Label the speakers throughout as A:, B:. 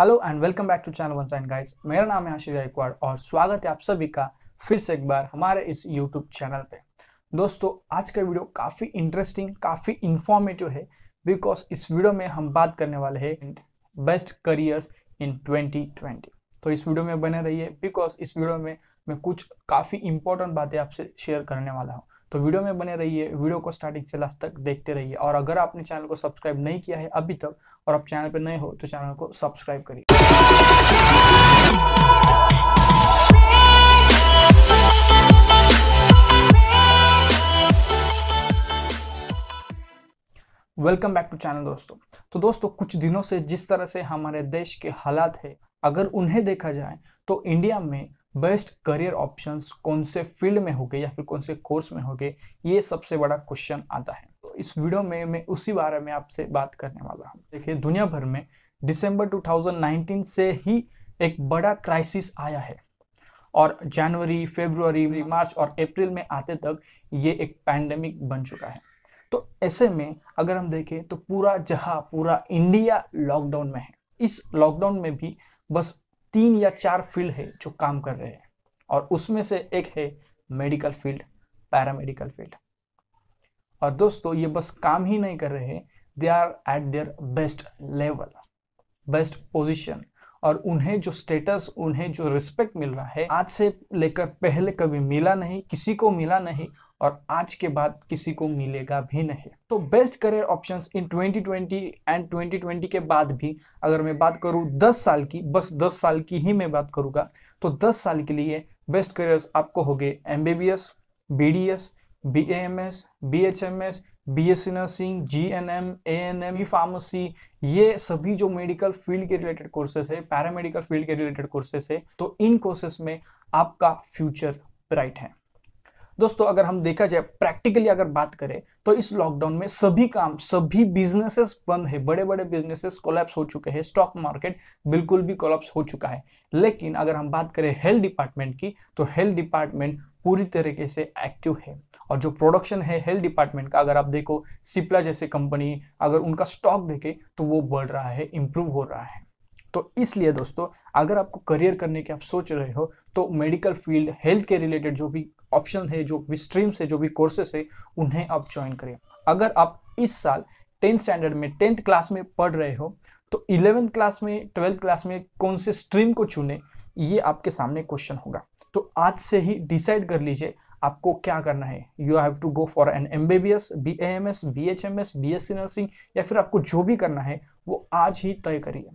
A: hello and welcome back to channel one sign guys मेरा नाम है आशीष गायकवाड़ और स्वागत है आप सभी का फिर से एक बार हमारे इस यूट्यूब चैनल पे दोस्तों आज का वीडियो काफ़ी इंटरेस्टिंग काफ़ी इंफॉर्मेटिव है बिकॉज इस वीडियो में हम बात करने वाले हैं बेस्ट करियर्स इन 2020 तो इस वीडियो में बने रहिए बिकॉज इस वीडियो में मैं कुछ काफ़ी इंपॉर्टेंट बातें आपसे शेयर करने वाला हूँ तो वीडियो में बने रहिए वीडियो को स्टार्टिंग से लास्ट तक देखते रहिए और अगर आपने चैनल को सब्सक्राइब नहीं किया है अभी तक और आप चैनल पर नए हो तो चैनल को सब्सक्राइब करिए वेलकम बैक टू चैनल दोस्तों तो दोस्तों कुछ दिनों से जिस तरह से हमारे देश के हालात है अगर उन्हें देखा जाए तो इंडिया में बेस्ट करियर ऑप्शंस कौन से फील्ड में हो गए या फिर कौन से कोर्स में हो गए ये सबसे बड़ा क्वेश्चन आता है तो इस वीडियो में मैं उसी बारे में आपसे बात करने वाला हूँ देखिए दुनिया भर में दिसंबर 2019 से ही एक बड़ा क्राइसिस आया है और जनवरी फेब्रुवरी मार्च और अप्रैल में आते तक ये एक पैंडेमिक बन चुका है तो ऐसे में अगर हम देखें तो पूरा जहां पूरा इंडिया लॉकडाउन में है इस लॉकडाउन में भी बस तीन या चार फील्ड है जो काम कर रहे हैं और उसमें से एक है मेडिकल फील्ड पैरामेडिकल फील्ड और दोस्तों ये बस काम ही नहीं कर रहे they are at their best level best position और उन्हें जो स्टेटस उन्हें जो रिस्पेक्ट मिल रहा है आज से लेकर पहले कभी मिला नहीं किसी को मिला नहीं और आज के बाद किसी को मिलेगा भी नहीं तो best career option in 2020 and 2020 के बाद भी अगर मैं बात करूँ 10 साल की बस 10 साल की ही मैं बात करूंगा तो 10 साल के लिए बेस्ट करियर आपको हो गए M B B S B D S B M S B H M S B S C nursing G N M A N M E pharmacy ये सभी जो मेडिकल फील्ड के रिलेटेड कोर्सेस है paramedical field के related courses है तो इन courses में आपका फ्यूचर ब्राइट है दोस्तों अगर हम देखा जाए प्रैक्टिकली अगर बात करें तो इस लॉकडाउन में सभी काम सभी बिजनेसेस बंद है बड़े बड़े बिजनेसेस कोलैप्स हो चुके हैं स्टॉक मार्केट बिल्कुल भी कोलैप्स हो चुका है लेकिन अगर हम बात करें हेल्थ डिपार्टमेंट की तो हेल्थ डिपार्टमेंट पूरी तरीके से एक्टिव है और जो प्रोडक्शन है हेल्थ डिपार्टमेंट का अगर आप देखो सिप्ला जैसे कंपनी अगर उनका स्टॉक देखे तो वो बढ़ रहा है इम्प्रूव हो रहा है तो इसलिए दोस्तों अगर आपको करियर करने के आप सोच रहे हो तो मेडिकल फील्ड हेल्थ के रिलेटेड जो भी ऑप्शन है जो भी स्ट्रीम्स है जो भी कोर्सेस है उन्हें आप ज्वाइन करें अगर आप इस साल टेंथ स्टैंडर्ड में टेंथ क्लास में पढ़ रहे हो तो इलेवेंथ क्लास में ट्वेल्थ क्लास में कौन से स्ट्रीम को चुने ये आपके सामने क्वेश्चन होगा तो आज से ही डिसाइड कर लीजिए आपको क्या करना है you have to go for an M B B M S B H M S B S C नर्सिंग या फिर आपको जो भी करना है वो आज ही तय करिए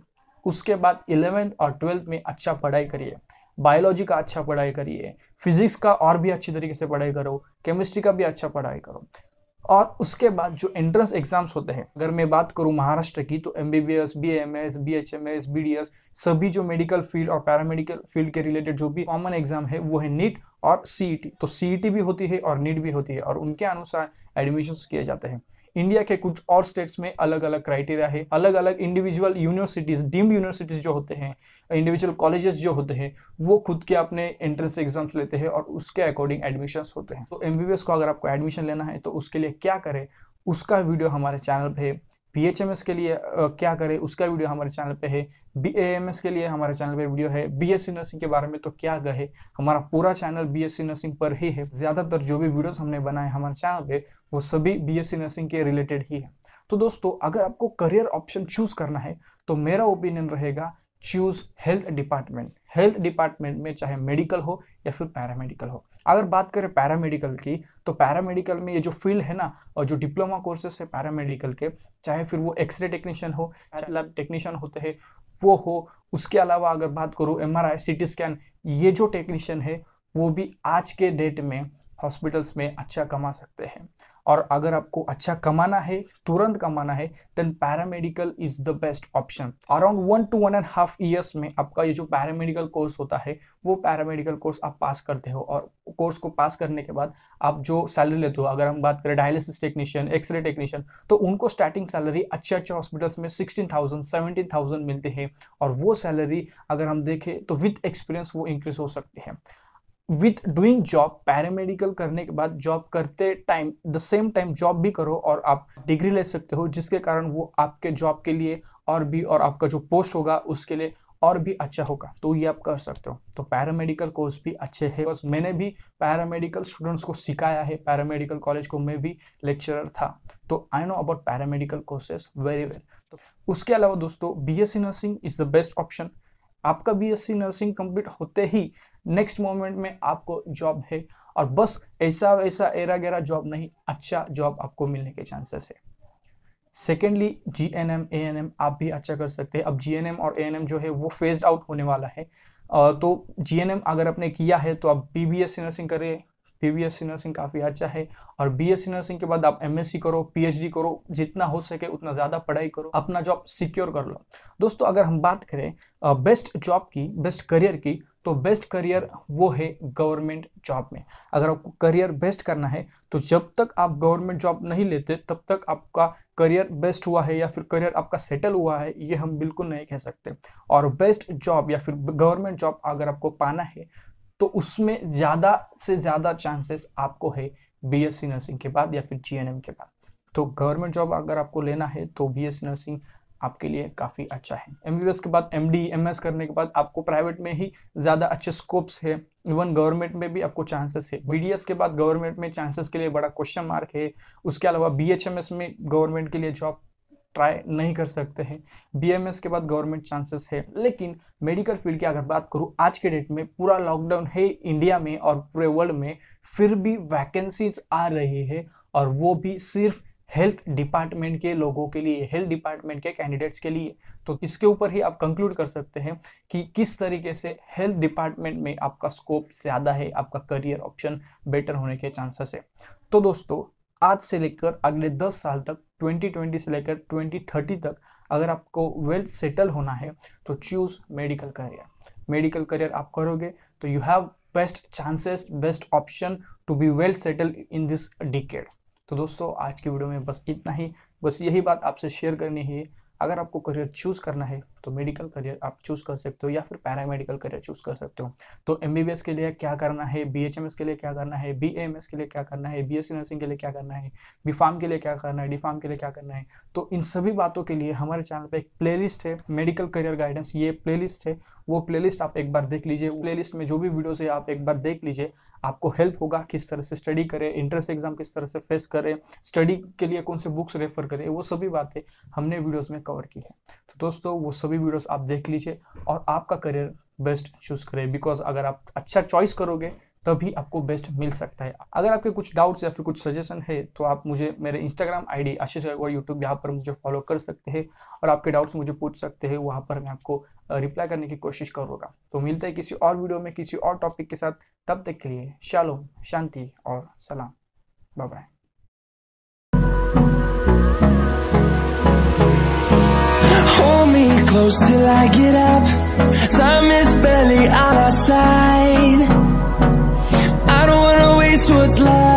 A: उसके बाद इलेवेंथ और ट्वेल्थ में अच्छा पढ़ाई करिए बायोलॉजी का अच्छा पढ़ाई करिए फिजिक्स का और भी अच्छी तरीके से पढ़ाई करो केमिस्ट्री का भी अच्छा पढ़ाई करो और उसके बाद जो एंट्रेंस एग्जाम्स होते हैं अगर मैं बात करूँ महाराष्ट्र की तो M B B S B M S B H M S B D S सभी जो मेडिकल फील्ड और पैरामेडिकल फील्ड के रिलेटेड जो भी कॉमन एग्जाम है वो है नीट और सी टी e तो सी टी e भी होती है और नीट भी होती है और उनके अनुसार एडमिशन किए जाते हैं इंडिया के कुछ और स्टेट्स में अलग अलग क्राइटेरिया है अलग अलग इंडिविजुअल यूनिवर्सिटीज़ डीम्ड यूनिवर्सिटीज़ जो होते हैं इंडिविजुअल कॉलेजेस जो होते हैं वो खुद के अपने एंट्रेंस एग्जाम्स लेते हैं और उसके अकॉर्डिंग एडमिशन होते हैं तो एम को अगर आपको एडमिशन लेना है तो उसके लिए क्या करें उसका वीडियो हमारे चैनल पर बी के लिए क्या करें उसका वीडियो हमारे चैनल पे है बी के लिए हमारे चैनल पे वीडियो है बी नर्सिंग के बारे में तो क्या कहे हमारा पूरा चैनल बी नर्सिंग पर ही है ज़्यादातर जो भी वीडियोस हमने बनाए हमारे चैनल पे वो सभी बी नर्सिंग के रिलेटेड ही है तो दोस्तों अगर आपको करियर ऑप्शन चूज करना है तो मेरा ओपिनियन रहेगा choose health department health department में चाहे मेडिकल हो या फिर पैरामेडिकल हो अगर बात करें पैरामेडिकल की तो पैरामेडिकल में ये जो फील्ड है ना और जो डिप्लोमा कोर्सेस है पैरामेडिकल के चाहे फिर वो एक्सरे टेक्नीशियन हो लैब मतलब टेक्नीशियन होते हैं वो हो उसके अलावा अगर बात करूँ M R I C T scan ये जो टेक्नीशियन है वो भी आज के डेट में हॉस्पिटल्स में अच्छा कमा सकते हैं और अगर आपको अच्छा कमाना है तुरंत कमाना है then paramedical is the best option around one two one and half years में आपका ये जो पैरामेडिकल कोर्स होता है वो पैरामेडिकल कोर्स आप पास करते हो और कोर्स को पास करने के बाद आप जो सैलरी लेते हो अगर हम बात करें डायलिसिस टेक्नीशियन एक्सरे टेक्नीशियन तो उनको स्टार्टिंग सैलरी अच्छे अच्छे हॉस्पिटल्स में सिक्सटीन थाउजेंड सेवेंटीन थाउजेंड मिलते हैं और वो सैलरी अगर हम देखें तो विथ एक्सपीरियंस वो इंक्रीज हो सकती है विथ डूइंग जॉब पैरामेडिकल करने के बाद जॉब करते time the same time job भी करो और आप डिग्री ले सकते हो जिसके कारण वो आपके जॉब के लिए और भी और आपका जो पोस्ट होगा उसके लिए और भी अच्छा होगा तो ये आप कर सकते हो तो पैरामेडिकल कोर्स भी अच्छे है बस मैंने भी पैरामेडिकल स्टूडेंट्स को सिखाया है पैरामेडिकल कॉलेज को मैं भी लेक्चरर था तो I know about paramedical courses very well तो उसके अलावा दोस्तों B S nursing is the best option आपका बीएससी नर्सिंग कंप्लीट होते ही नेक्स्ट मोमेंट में आपको जॉब है और बस ऐसा वैसा एरा गेरा जॉब नहीं अच्छा जॉब आपको मिलने के चांसेस है secondly G N M A N M आप भी अच्छा कर सकते हैं अब जी एन एम और ए एन एम जो है वो फेज आउट होने वाला है तो जी एन एम अगर आपने किया है तो आप B B S C nursing करिए पीवीएससी नर्सिंग काफ़ी अच्छा है और बीएससी नर्सिंग के बाद आप एमएससी करो पीएचडी करो जितना हो सके उतना ज़्यादा पढ़ाई करो अपना जॉब सिक्योर कर लो दोस्तों अगर हम बात करें बेस्ट जॉब की बेस्ट करियर की तो बेस्ट करियर वो है गवर्नमेंट जॉब में अगर आपको करियर बेस्ट करना है तो जब तक आप गवर्नमेंट जॉब नहीं लेते तब तक आपका करियर बेस्ट हुआ है या फिर करियर आपका सेटल हुआ है ये हम बिल्कुल नहीं कह सकते और बेस्ट जॉब या फिर गवर्नमेंट जॉब अगर आपको पाना है तो उसमें ज़्यादा से ज़्यादा चांसेस आपको है बीएससी नर्सिंग के बाद या फिर जीएनएम के बाद तो गवर्नमेंट जॉब अगर आपको लेना है तो बीएससी नर्सिंग आपके लिए काफ़ी अच्छा है एमबीबीएस के बाद एमडी एमएस करने के बाद आपको प्राइवेट में ही ज़्यादा अच्छे स्कोप्स है इवन गवर्नमेंट में भी आपको चांसेस है बीडीएस के बाद गवर्नमेंट में चांसेस के लिए बड़ा क्वेश्चन मार्क है उसके अलावा बीएचएमएस में गवर्नमेंट के लिए जॉब ट्राई नहीं कर सकते हैं बीएमएस के बाद गवर्नमेंट चांसेस है लेकिन मेडिकल फील्ड की अगर बात करूँ आज के डेट में पूरा लॉकडाउन है इंडिया में और पूरे वर्ल्ड में फिर भी वैकेंसीज आ रही है और वो भी सिर्फ हेल्थ डिपार्टमेंट के लोगों के लिए हेल्थ डिपार्टमेंट के कैंडिडेट्स के लिए तो इसके ऊपर ही आप कंक्लूड कर सकते हैं कि किस तरीके से हेल्थ डिपार्टमेंट में आपका स्कोप ज़्यादा है आपका करियर ऑप्शन बेटर होने के चांसेस है तो दोस्तों आज से लेकर अगले 10 साल तक 2020 से लेकर 2030 तक अगर आपको वेल well सेटल होना है तो choose medical career medical career आप करोगे तो you have best chances best option to be well settle in this decade तो दोस्तों आज की वीडियो में बस इतना ही बस यही बात आपसे शेयर करनी है अगर आपको करियर चूज़ करना है तो मेडिकल करियर आप चूज़ कर सकते हो या फिर पैरामेडिकल करियर चूज़ कर सकते हो तो एम के लिए क्या करना है बी के लिए क्या करना है बी के लिए क्या करना है बी नर्सिंग के लिए क्या करना है बी फार्म के लिए क्या करना है डी फार्म के लिए क्या करना है तो इन सभी बातों के लिए हमारे चैनल पर एक प्ले है मेडिकल करियर गाइडेंस ये प्ले है वो प्ले आप एक बार देख लीजिए प्ले में जो भी वीडियोज़ है आप एक बार देख लीजिए आपको हेल्प होगा किस तरह से स्टडी करें इंट्रेंस एग्जाम किस तरह से फेस करें स्टडी के लिए कौन से बुक्स रेफर करें वो सभी बातें हमने वीडियोस में कवर की है तो दोस्तों वो सभी वीडियोस आप देख लीजिए और आपका करियर बेस्ट चूज़ करें बिकॉज अगर आप अच्छा चॉइस करोगे तभी आपको बेस्ट मिल सकता है अगर आपके कुछ डाउट्स या फिर कुछ सजेशन है तो आप मुझे मेरे इंस्टाग्राम आई डी आशीष और यूट्यूब यहाँ पर मुझे फॉलो कर सकते हैं और आपके डाउट्स मुझे पूछ सकते हैं वहाँ पर मैं आपको रिप्लाई करने की कोशिश करूँगा तो मिलते हैं किसी और वीडियो में किसी और टॉपिक के साथ तब तक के लिए शालोम शांति और सलाम bye bye close till I get up Time is barely on our side what's left